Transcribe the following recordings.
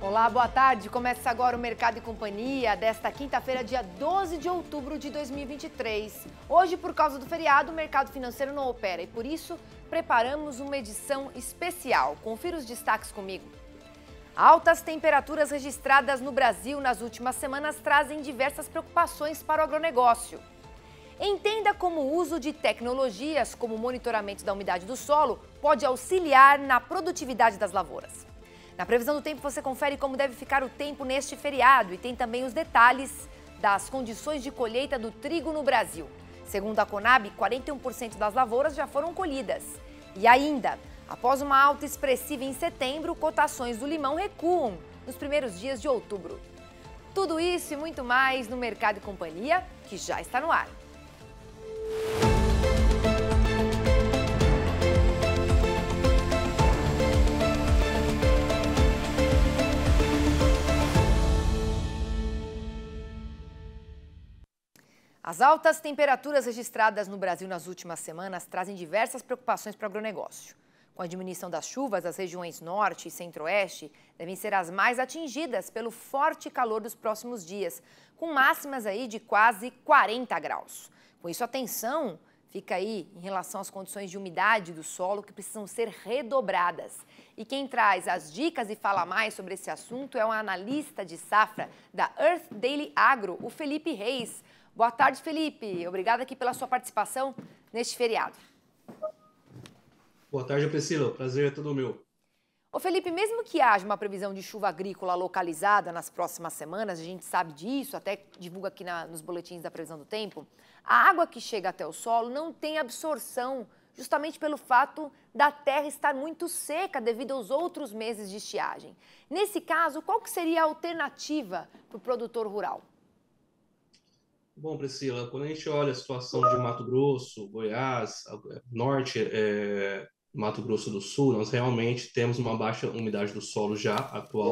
Olá, boa tarde. Começa agora o Mercado e Companhia desta quinta-feira, dia 12 de outubro de 2023. Hoje, por causa do feriado, o mercado financeiro não opera e, por isso, preparamos uma edição especial. Confira os destaques comigo. Altas temperaturas registradas no Brasil nas últimas semanas trazem diversas preocupações para o agronegócio. Entenda como o uso de tecnologias como o monitoramento da umidade do solo pode auxiliar na produtividade das lavouras. Na previsão do tempo, você confere como deve ficar o tempo neste feriado e tem também os detalhes das condições de colheita do trigo no Brasil. Segundo a Conab, 41% das lavouras já foram colhidas. E ainda, após uma alta expressiva em setembro, cotações do limão recuam nos primeiros dias de outubro. Tudo isso e muito mais no Mercado e Companhia, que já está no ar. As altas temperaturas registradas no Brasil nas últimas semanas trazem diversas preocupações para o agronegócio. Com a diminuição das chuvas, as regiões norte e centro-oeste devem ser as mais atingidas pelo forte calor dos próximos dias, com máximas aí de quase 40 graus. Com isso, atenção fica aí em relação às condições de umidade do solo que precisam ser redobradas. E quem traz as dicas e fala mais sobre esse assunto é um analista de safra da Earth Daily Agro, o Felipe Reis. Boa tarde, Felipe. Obrigada aqui pela sua participação neste feriado. Boa tarde, Priscila. Prazer é todo meu. Ô Felipe, mesmo que haja uma previsão de chuva agrícola localizada nas próximas semanas, a gente sabe disso, até divulga aqui na, nos boletins da previsão do tempo, a água que chega até o solo não tem absorção, justamente pelo fato da terra estar muito seca devido aos outros meses de estiagem. Nesse caso, qual que seria a alternativa para o produtor rural? Bom, Priscila, quando a gente olha a situação de Mato Grosso, Goiás, Norte, é, Mato Grosso do Sul, nós realmente temos uma baixa umidade do solo já atual,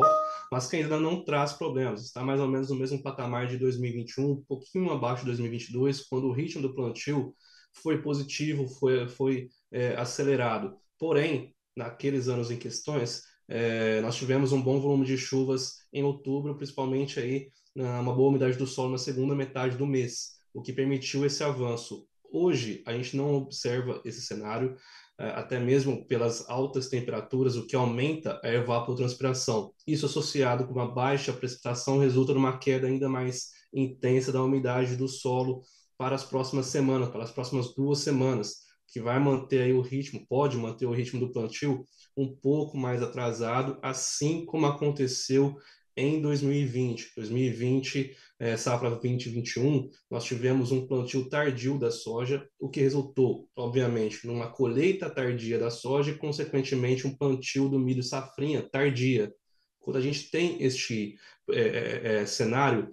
mas que ainda não traz problemas. Está mais ou menos no mesmo patamar de 2021, um pouquinho abaixo de 2022, quando o ritmo do plantio foi positivo, foi, foi é, acelerado. Porém, naqueles anos em questões, é, nós tivemos um bom volume de chuvas em outubro, principalmente aí ah, uma boa umidade do solo na segunda metade do mês, o que permitiu esse avanço. Hoje, a gente não observa esse cenário, eh, até mesmo pelas altas temperaturas, o que aumenta é a evapotranspiração. Isso associado com uma baixa precipitação resulta numa queda ainda mais intensa da umidade do solo para as próximas semanas, para as próximas duas semanas, que vai manter aí o ritmo, pode manter o ritmo do plantio um pouco mais atrasado, assim como aconteceu em 2020. 2020, é, safra 2021, nós tivemos um plantio tardio da soja, o que resultou, obviamente, numa colheita tardia da soja e, consequentemente, um plantio do milho safrinha tardia. Quando a gente tem este é, é, cenário,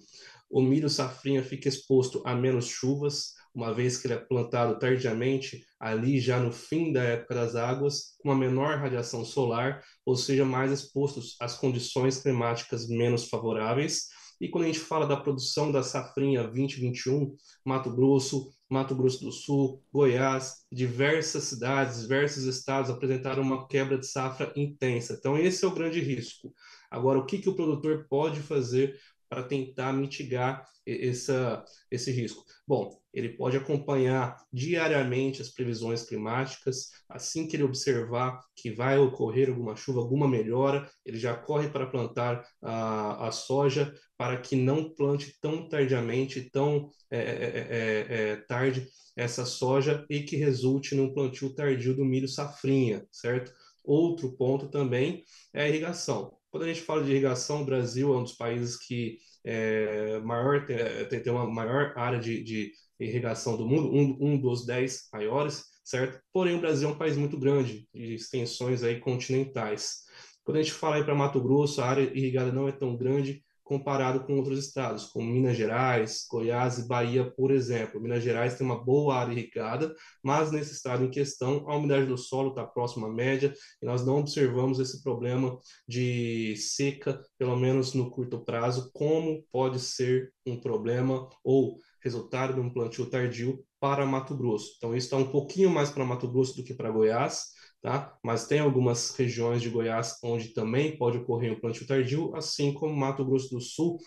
o milho safrinha fica exposto a menos chuvas, uma vez que ele é plantado tardiamente, ali já no fim da época das águas, com uma menor radiação solar, ou seja, mais expostos às condições climáticas menos favoráveis. E quando a gente fala da produção da safrinha 2021, Mato Grosso, Mato Grosso do Sul, Goiás, diversas cidades, diversos estados apresentaram uma quebra de safra intensa. Então, esse é o grande risco. Agora, o que, que o produtor pode fazer para tentar mitigar essa, esse risco? Bom, ele pode acompanhar diariamente as previsões climáticas. Assim que ele observar que vai ocorrer alguma chuva, alguma melhora, ele já corre para plantar a, a soja para que não plante tão tardiamente, tão é é, é, é, é, tarde essa soja e que resulte num plantio tardio do milho safrinha, certo? Outro ponto também é a irrigação. Quando a gente fala de irrigação, o Brasil é um dos países que é, maior, tem, tem uma maior área de, de irrigação do mundo, um, um dos dez maiores, certo? Porém, o Brasil é um país muito grande, de extensões aí continentais. Quando a gente fala aí para Mato Grosso, a área irrigada não é tão grande comparado com outros estados, como Minas Gerais, Goiás e Bahia, por exemplo. Minas Gerais tem uma boa área irrigada, mas nesse estado em questão, a umidade do solo está próxima à média e nós não observamos esse problema de seca, pelo menos no curto prazo, como pode ser um problema ou resultado de um plantio tardio para Mato Grosso. Então, isso está um pouquinho mais para Mato Grosso do que para Goiás, tá? mas tem algumas regiões de Goiás onde também pode ocorrer um plantio tardio, assim como Mato Grosso do Sul.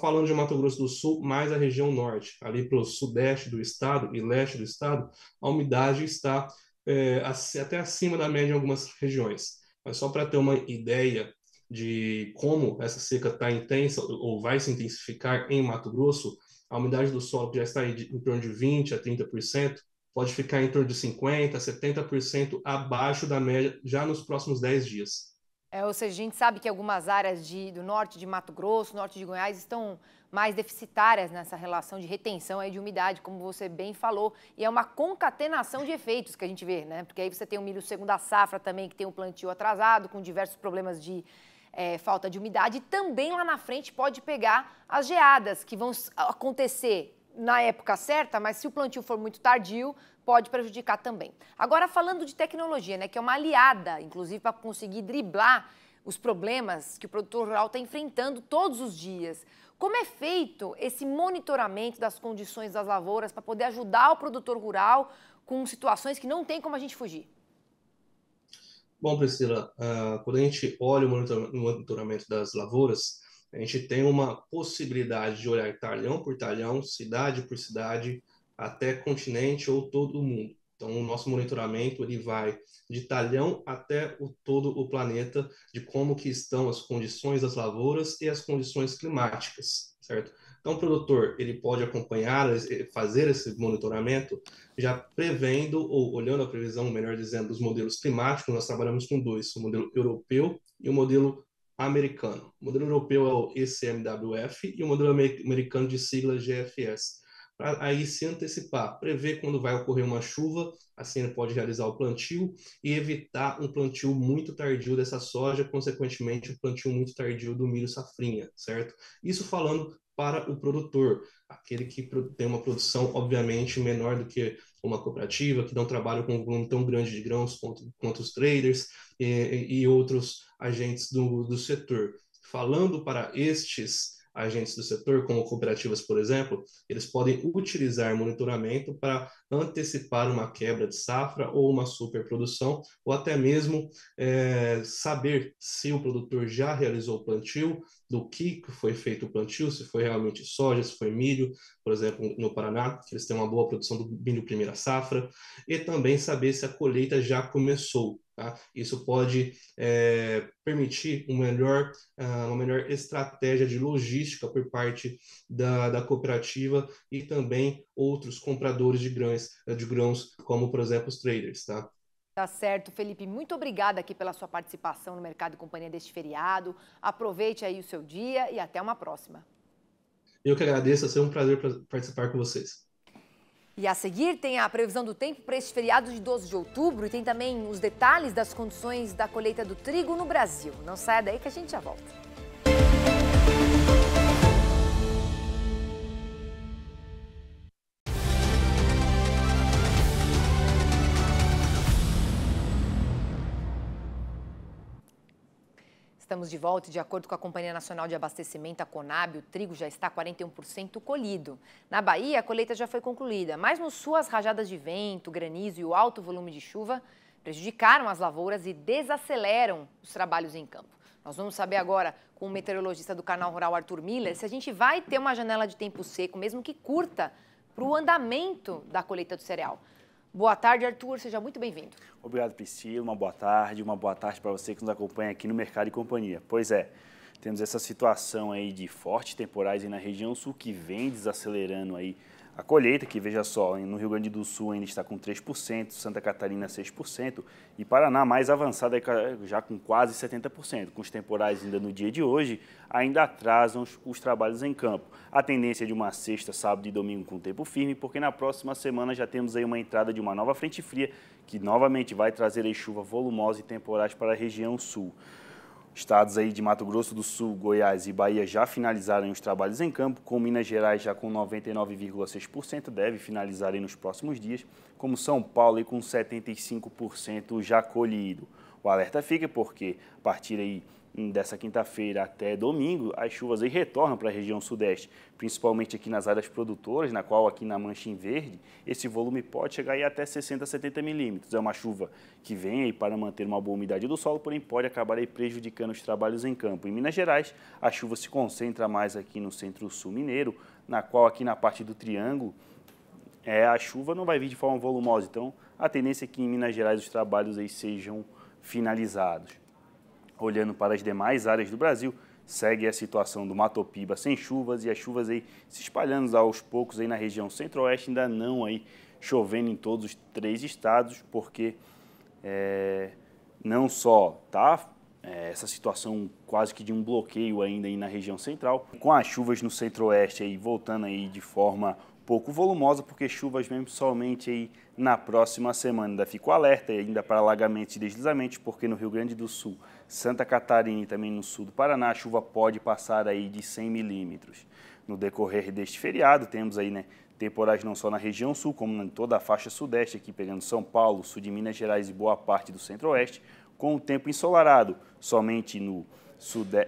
Falando de Mato Grosso do Sul, mais a região norte, ali para o sudeste do estado e leste do estado, a umidade está é, até acima da média em algumas regiões. Mas só para ter uma ideia de como essa seca está intensa ou vai se intensificar em Mato Grosso, a umidade do solo, que já está em, em torno de 20% a 30%, pode ficar em torno de 50% a 70% abaixo da média já nos próximos 10 dias. É, ou seja, a gente sabe que algumas áreas de, do norte de Mato Grosso, norte de Goiás, estão mais deficitárias nessa relação de retenção aí de umidade, como você bem falou. E é uma concatenação de efeitos que a gente vê, né? Porque aí você tem o milho segunda safra também, que tem um plantio atrasado, com diversos problemas de é, falta de umidade, e também lá na frente pode pegar as geadas que vão acontecer na época certa, mas se o plantio for muito tardio, pode prejudicar também. Agora, falando de tecnologia, né, que é uma aliada, inclusive, para conseguir driblar os problemas que o produtor rural está enfrentando todos os dias. Como é feito esse monitoramento das condições das lavouras para poder ajudar o produtor rural com situações que não tem como a gente fugir? Bom, Priscila, ah, quando a gente olha o monitoramento das lavouras, a gente tem uma possibilidade de olhar talhão por talhão, cidade por cidade, até continente ou todo o mundo. Então, o nosso monitoramento ele vai de talhão até o todo o planeta, de como que estão as condições das lavouras e as condições climáticas certo? Então, o produtor ele pode acompanhar, eh, fazer esse monitoramento, já prevendo ou olhando a previsão, melhor dizendo, dos modelos climáticos. Nós trabalhamos com dois: o modelo europeu e o modelo americano. O modelo europeu é o ECMWF e o modelo americano de sigla GFS para aí se antecipar, prever quando vai ocorrer uma chuva, assim ele pode realizar o plantio e evitar um plantio muito tardio dessa soja, consequentemente um plantio muito tardio do milho safrinha, certo? Isso falando para o produtor, aquele que tem uma produção, obviamente, menor do que uma cooperativa, que não trabalha com um volume tão grande de grãos quanto, quanto os traders e, eh, e outros agentes do, do setor. Falando para estes agentes do setor, como cooperativas, por exemplo, eles podem utilizar monitoramento para antecipar uma quebra de safra ou uma superprodução, ou até mesmo é, saber se o produtor já realizou o plantio, do que foi feito o plantio, se foi realmente soja, se foi milho, por exemplo, no Paraná, que eles têm uma boa produção do milho primeira safra, e também saber se a colheita já começou. Tá? Isso pode é, permitir um melhor, ah, uma melhor estratégia de logística por parte da, da cooperativa e também outros compradores de grãos, de grãos como, por exemplo, os traders. Tá? Tá certo, Felipe. Muito obrigada aqui pela sua participação no Mercado e Companhia deste feriado. Aproveite aí o seu dia e até uma próxima. Eu que agradeço, é sempre um prazer participar com vocês. E a seguir tem a previsão do tempo para este feriado de 12 de outubro e tem também os detalhes das condições da colheita do trigo no Brasil. Não saia daí que a gente já volta. Estamos de volta de acordo com a Companhia Nacional de Abastecimento, a Conab, o trigo já está 41% colhido. Na Bahia, a colheita já foi concluída, mas no sul as rajadas de vento, granizo e o alto volume de chuva prejudicaram as lavouras e desaceleram os trabalhos em campo. Nós vamos saber agora com o meteorologista do canal Rural Arthur Miller se a gente vai ter uma janela de tempo seco, mesmo que curta, para o andamento da colheita do cereal. Boa tarde, Arthur. Seja muito bem-vindo. Obrigado, Priscila. Uma boa tarde. Uma boa tarde para você que nos acompanha aqui no Mercado e Companhia. Pois é, temos essa situação aí de fortes temporais aí na região sul que vem desacelerando aí a colheita, que veja só, no Rio Grande do Sul ainda está com 3%, Santa Catarina 6% e Paraná mais avançada já com quase 70%. Com os temporais ainda no dia de hoje, ainda atrasam os, os trabalhos em campo. A tendência é de uma sexta, sábado e domingo com tempo firme, porque na próxima semana já temos aí uma entrada de uma nova frente fria que novamente vai trazer chuva volumosa e temporais para a região sul. Estados aí de Mato Grosso do Sul, Goiás e Bahia já finalizaram os trabalhos em campo, com Minas Gerais já com 99,6% deve finalizar nos próximos dias, como São Paulo com 75% já colhido. O alerta fica porque a partir aí dessa quinta-feira até domingo, as chuvas aí retornam para a região sudeste, principalmente aqui nas áreas produtoras, na qual aqui na Mancha em Verde, esse volume pode chegar aí até 60 70 milímetros. É uma chuva que vem aí para manter uma boa umidade do solo, porém pode acabar aí prejudicando os trabalhos em campo. Em Minas Gerais, a chuva se concentra mais aqui no centro-sul mineiro, na qual aqui na parte do Triângulo, é, a chuva não vai vir de forma volumosa, então a tendência é que em Minas Gerais os trabalhos aí sejam finalizados. Olhando para as demais áreas do Brasil, segue a situação do Mato Piba sem chuvas e as chuvas aí se espalhando aos poucos aí na região centro-oeste, ainda não aí chovendo em todos os três estados, porque é, não só tá é, essa situação quase que de um bloqueio ainda aí na região central, com as chuvas no centro-oeste aí voltando aí de forma pouco volumosa, porque chuvas mesmo somente aí na próxima semana. Ainda fico alerta ainda para alagamentos e deslizamentos, porque no Rio Grande do Sul, Santa Catarina e também no sul do Paraná, a chuva pode passar aí de 100 milímetros. No decorrer deste feriado, temos aí, né, temporais não só na região sul, como em toda a faixa sudeste, aqui pegando São Paulo, sul de Minas Gerais e boa parte do centro-oeste, com o tempo ensolarado, somente no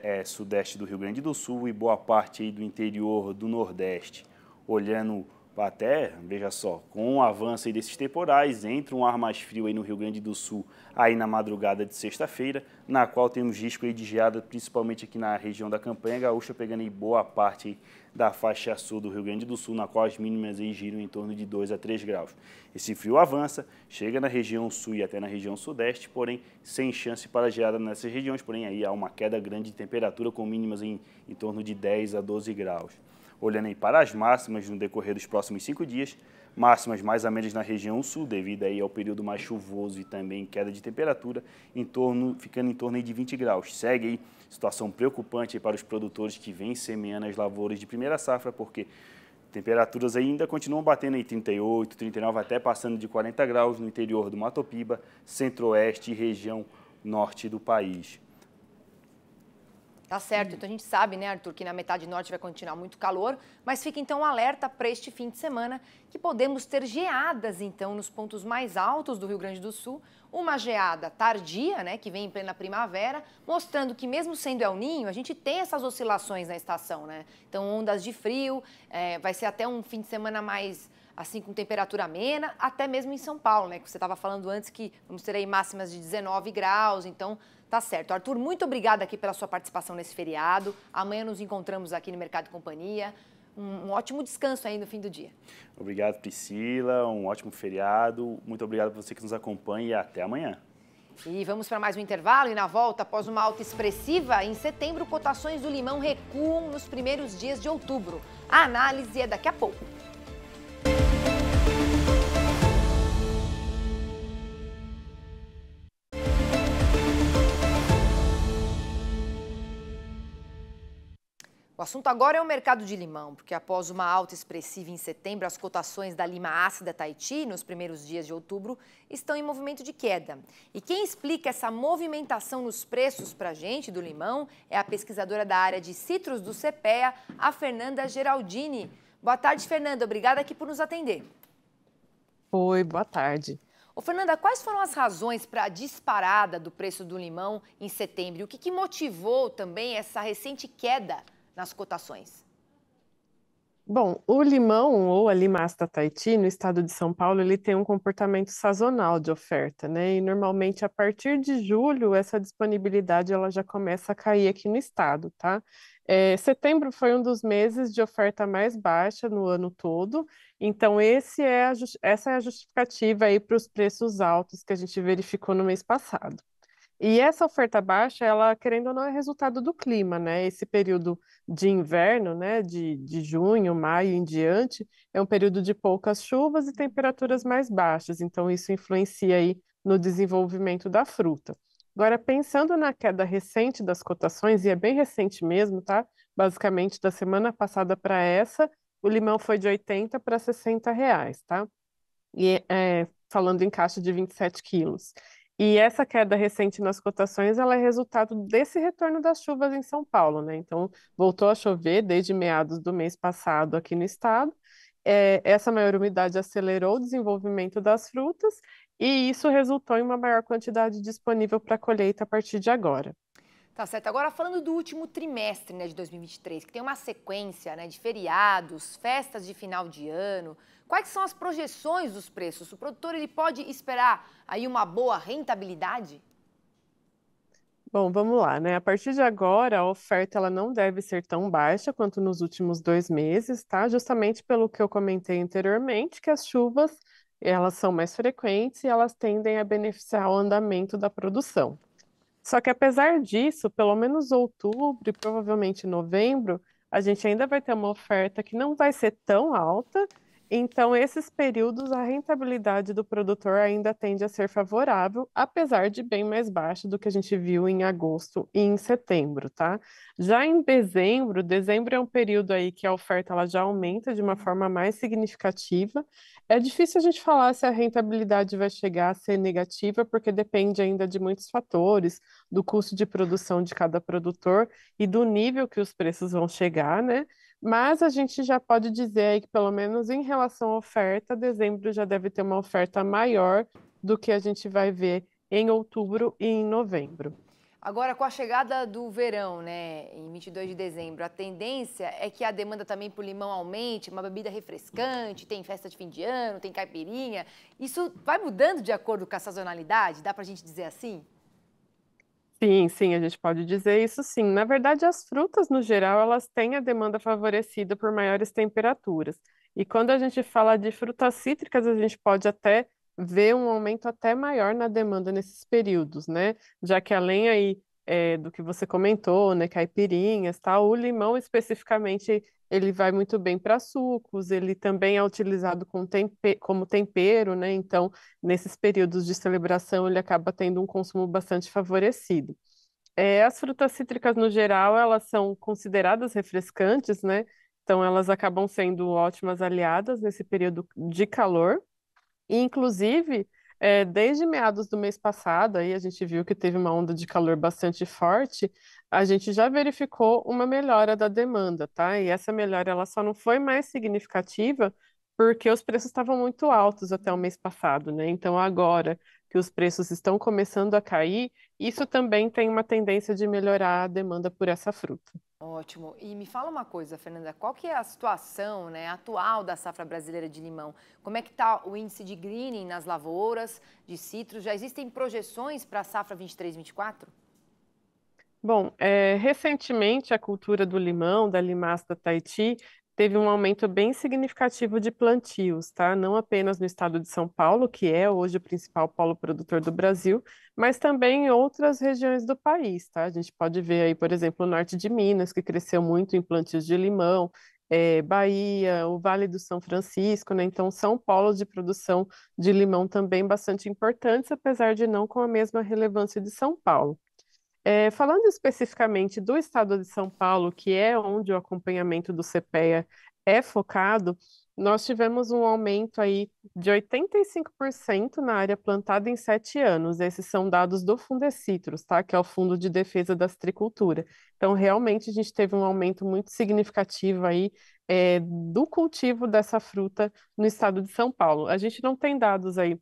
eh, sudeste do Rio Grande do Sul e boa parte aí do interior do Nordeste olhando até, veja só, com o avanço desses temporais, entra um ar mais frio aí no Rio Grande do Sul, aí na madrugada de sexta-feira, na qual temos risco aí de geada, principalmente aqui na região da Campanha Gaúcha, pegando aí boa parte da faixa sul do Rio Grande do Sul, na qual as mínimas aí giram em torno de 2 a 3 graus. Esse frio avança, chega na região sul e até na região sudeste, porém sem chance para geada nessas regiões, porém aí há uma queda grande de temperatura com mínimas em, em torno de 10 a 12 graus olhando aí para as máximas no decorrer dos próximos cinco dias. Máximas mais amenas na região sul, devido aí ao período mais chuvoso e também queda de temperatura, em torno, ficando em torno de 20 graus. Segue aí situação preocupante aí para os produtores que vêm semeando as lavouras de primeira safra, porque Temperaturas ainda continuam batendo em 38, 39, até passando de 40 graus no interior do Mato Piba, centro-oeste e região norte do país. Tá certo. Uhum. Então a gente sabe, né, Arthur, que na metade norte vai continuar muito calor, mas fica então alerta para este fim de semana que podemos ter geadas então nos pontos mais altos do Rio Grande do Sul, uma geada tardia, né, que vem em plena primavera, mostrando que mesmo sendo El Ninho, a gente tem essas oscilações na estação, né? Então ondas de frio, é, vai ser até um fim de semana mais assim com temperatura amena, até mesmo em São Paulo, né? Que você estava falando antes que vamos ter aí máximas de 19 graus, então tá certo. Arthur, muito obrigada aqui pela sua participação nesse feriado. Amanhã nos encontramos aqui no Mercado e Companhia. Um, um ótimo descanso aí no fim do dia. Obrigado, Priscila. Um ótimo feriado. Muito obrigado por você que nos acompanha e até amanhã. E vamos para mais um intervalo e na volta, após uma alta expressiva, em setembro cotações do limão recuam nos primeiros dias de outubro. A análise é daqui a pouco. O assunto agora é o mercado de limão, porque após uma alta expressiva em setembro, as cotações da lima ácida Tahiti nos primeiros dias de outubro estão em movimento de queda. E quem explica essa movimentação nos preços para a gente do limão é a pesquisadora da área de citros do CPEA, a Fernanda Geraldini. Boa tarde, Fernanda. Obrigada aqui por nos atender. Oi, boa tarde. Ô, Fernanda, quais foram as razões para a disparada do preço do limão em setembro? O que, que motivou também essa recente queda nas cotações? Bom, o limão ou a limasta taiti no estado de São Paulo, ele tem um comportamento sazonal de oferta, né? E normalmente a partir de julho essa disponibilidade ela já começa a cair aqui no estado, tá? É, setembro foi um dos meses de oferta mais baixa no ano todo, então esse é a, essa é a justificativa aí para os preços altos que a gente verificou no mês passado. E essa oferta baixa, ela, querendo ou não, é resultado do clima, né? Esse período de inverno, né, de, de junho, maio em diante, é um período de poucas chuvas e temperaturas mais baixas, então isso influencia aí no desenvolvimento da fruta. Agora, pensando na queda recente das cotações, e é bem recente mesmo, tá? Basicamente, da semana passada para essa, o limão foi de 80 para 60 reais, tá? E é, falando em caixa de 27 quilos. E essa queda recente nas cotações, ela é resultado desse retorno das chuvas em São Paulo, né? Então, voltou a chover desde meados do mês passado aqui no estado. É, essa maior umidade acelerou o desenvolvimento das frutas e isso resultou em uma maior quantidade disponível para colheita a partir de agora. Tá certo. Agora, falando do último trimestre né, de 2023, que tem uma sequência né, de feriados, festas de final de ano, Quais são as projeções dos preços? O produtor ele pode esperar aí uma boa rentabilidade? Bom, vamos lá, né? A partir de agora, a oferta ela não deve ser tão baixa quanto nos últimos dois meses, tá? Justamente pelo que eu comentei anteriormente, que as chuvas elas são mais frequentes e elas tendem a beneficiar o andamento da produção. Só que apesar disso, pelo menos outubro e provavelmente novembro, a gente ainda vai ter uma oferta que não vai ser tão alta, então, esses períodos, a rentabilidade do produtor ainda tende a ser favorável, apesar de bem mais baixa do que a gente viu em agosto e em setembro, tá? Já em dezembro, dezembro é um período aí que a oferta ela já aumenta de uma forma mais significativa. É difícil a gente falar se a rentabilidade vai chegar a ser negativa, porque depende ainda de muitos fatores, do custo de produção de cada produtor e do nível que os preços vão chegar, né? Mas a gente já pode dizer aí que, pelo menos em relação à oferta, dezembro já deve ter uma oferta maior do que a gente vai ver em outubro e em novembro. Agora, com a chegada do verão, né, em 22 de dezembro, a tendência é que a demanda também por limão aumente, uma bebida refrescante, tem festa de fim de ano, tem caipirinha. Isso vai mudando de acordo com a sazonalidade? Dá para a gente dizer assim? Sim, sim, a gente pode dizer isso sim. Na verdade, as frutas, no geral, elas têm a demanda favorecida por maiores temperaturas. E quando a gente fala de frutas cítricas, a gente pode até ver um aumento até maior na demanda nesses períodos, né? Já que além aí é, do que você comentou, né, caipirinhas, tal. Tá? O limão especificamente, ele vai muito bem para sucos, ele também é utilizado com tempe como tempero, né? Então, nesses períodos de celebração, ele acaba tendo um consumo bastante favorecido. É, as frutas cítricas, no geral, elas são consideradas refrescantes, né? Então, elas acabam sendo ótimas aliadas nesse período de calor. E, inclusive, é, desde meados do mês passado, aí a gente viu que teve uma onda de calor bastante forte, a gente já verificou uma melhora da demanda, tá? E essa melhora ela só não foi mais significativa porque os preços estavam muito altos até o mês passado, né? Então agora que os preços estão começando a cair, isso também tem uma tendência de melhorar a demanda por essa fruta. Ótimo. E me fala uma coisa, Fernanda, qual que é a situação né, atual da safra brasileira de limão? Como é que está o índice de greening nas lavouras de citros? Já existem projeções para a safra 23-24? Bom, é, recentemente a cultura do limão, da limasta Tahiti, teve um aumento bem significativo de plantios, tá? Não apenas no estado de São Paulo, que é hoje o principal polo produtor do Brasil, mas também em outras regiões do país, tá? A gente pode ver aí, por exemplo, o norte de Minas, que cresceu muito em plantios de limão, é, Bahia, o Vale do São Francisco, né? Então, são polos de produção de limão também bastante importantes, apesar de não com a mesma relevância de São Paulo. É, falando especificamente do estado de São Paulo, que é onde o acompanhamento do CPEA é focado, nós tivemos um aumento aí de 85% na área plantada em sete anos. Esses são dados do Fundecitros, tá? Que é o Fundo de Defesa da Citricultura. Então, realmente, a gente teve um aumento muito significativo aí é, do cultivo dessa fruta no estado de São Paulo. A gente não tem dados aí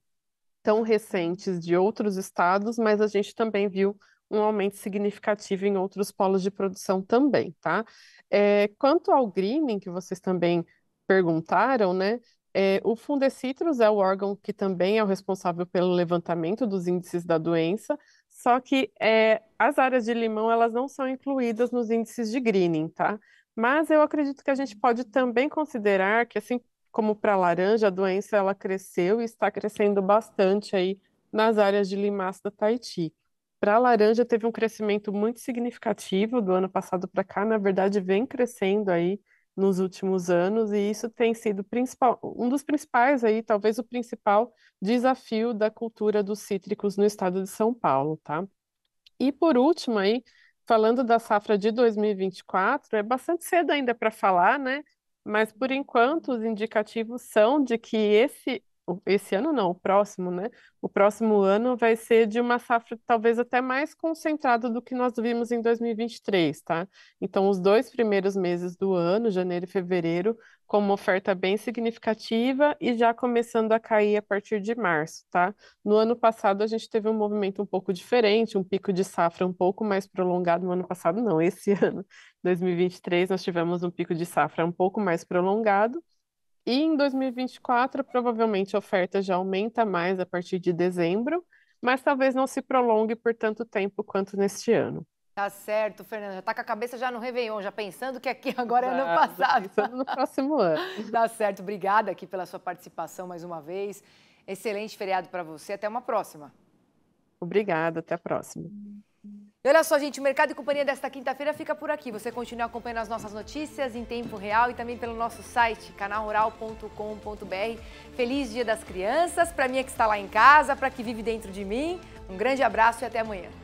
tão recentes de outros estados, mas a gente também viu um aumento significativo em outros polos de produção também, tá? É, quanto ao greening, que vocês também perguntaram, né? É, o Fundecitrus é o órgão que também é o responsável pelo levantamento dos índices da doença, só que é, as áreas de limão elas não são incluídas nos índices de greening, tá? Mas eu acredito que a gente pode também considerar que, assim como para laranja, a doença ela cresceu e está crescendo bastante aí nas áreas de limaça da Tahiti. Para a laranja, teve um crescimento muito significativo do ano passado para cá, na verdade, vem crescendo aí nos últimos anos, e isso tem sido principal, um dos principais aí, talvez o principal desafio da cultura dos cítricos no estado de São Paulo, tá? E por último aí, falando da safra de 2024, é bastante cedo ainda para falar, né? Mas por enquanto os indicativos são de que esse esse ano não, o próximo, né? O próximo ano vai ser de uma safra talvez até mais concentrada do que nós vimos em 2023, tá? Então, os dois primeiros meses do ano, janeiro e fevereiro, com uma oferta bem significativa e já começando a cair a partir de março, tá? No ano passado, a gente teve um movimento um pouco diferente, um pico de safra um pouco mais prolongado. No ano passado, não, esse ano, 2023, nós tivemos um pico de safra um pouco mais prolongado e em 2024, provavelmente a oferta já aumenta mais a partir de dezembro, mas talvez não se prolongue por tanto tempo quanto neste ano. Tá certo, Fernanda. Já tá com a cabeça já no Réveillon, já pensando que aqui agora é ano passado. Pensando no próximo ano. tá certo. Obrigada aqui pela sua participação mais uma vez. Excelente feriado para você. Até uma próxima. Obrigada. Até a próxima. E olha só, gente, o Mercado e Companhia desta quinta-feira fica por aqui. Você continua acompanhando as nossas notícias em tempo real e também pelo nosso site, canalrural.com.br. Feliz Dia das Crianças, para mim é que está lá em casa, para que vive dentro de mim. Um grande abraço e até amanhã.